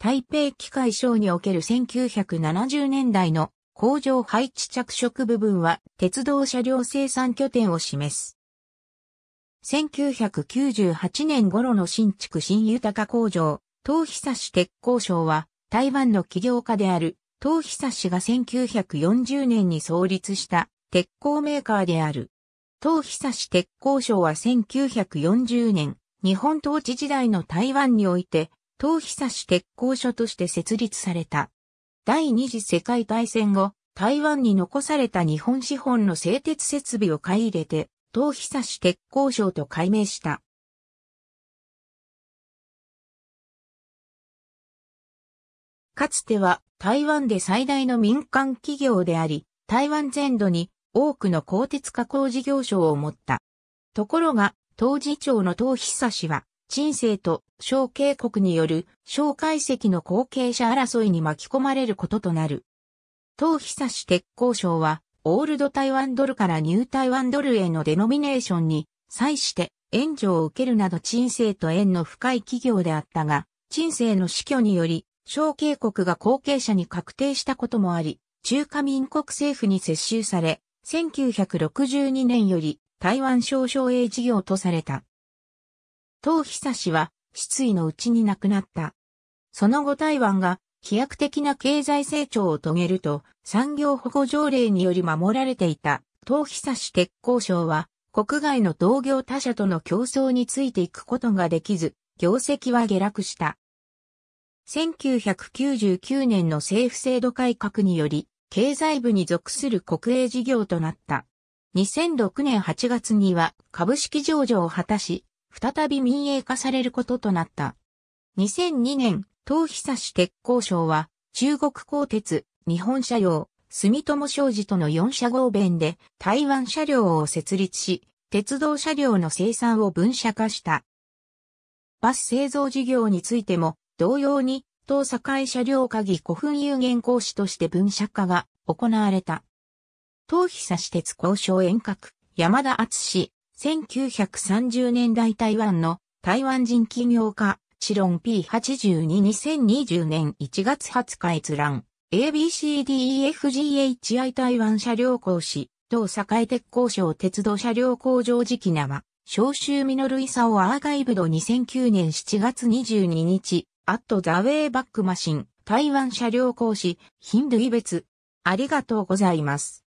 台北機械省における1970年代の工場配置着色部分は鉄道車両生産拠点を示す。1998年頃の新築新豊か工場、東久市鉄工省は台湾の企業家である東久市が1940年に創立した鉄鋼メーカーである。東久市鉄工省は1940年、日本統治時代の台湾において東久市鉄工所として設立された。第二次世界大戦後、台湾に残された日本資本の製鉄設備を買い入れて、東久市鉄工所と改名した。かつては台湾で最大の民間企業であり、台湾全土に多くの鋼鉄加工事業所を持った。ところが、当事長の東久氏は、陳政と小渓国による小解石の後継者争いに巻き込まれることとなる。当久し鉄工省は、オールド台湾ドルからニュー台湾ドルへのデノミネーションに際して援助を受けるなど陳政と縁の深い企業であったが、陳政の死去により、小渓国が後継者に確定したこともあり、中華民国政府に接収され、1962年より台湾小省営事業とされた。東久氏は失意のうちに亡くなった。その後台湾が飛躍的な経済成長を遂げると産業保護条例により守られていた東久氏鉄工省は国外の同業他社との競争についていくことができず業績は下落した。1999年の政府制度改革により経済部に属する国営事業となった。2006年8月には株式上場を果たし、再び民営化されることとなった。2002年、東久市鉄工省は、中国鋼鉄、日本車両、住友商事との4社合弁で台湾車両を設立し、鉄道車両の生産を分社化した。バス製造事業についても、同様に、東堺車両鍵古墳有限講師として分社化が行われた。東久市鉄工省遠隔、山田厚1930年代台湾の台湾人企業家、チロン P822020 年1月20日閲覧。ABCDEFGHI 台湾車両工士、同栄鉄工廠鉄道車両工場時期名は、召集ミノルイサオアーカイブド2009年7月22日、アットザウェイバックマシン、台湾車両工士、ヒンドゥイ別。ありがとうございます。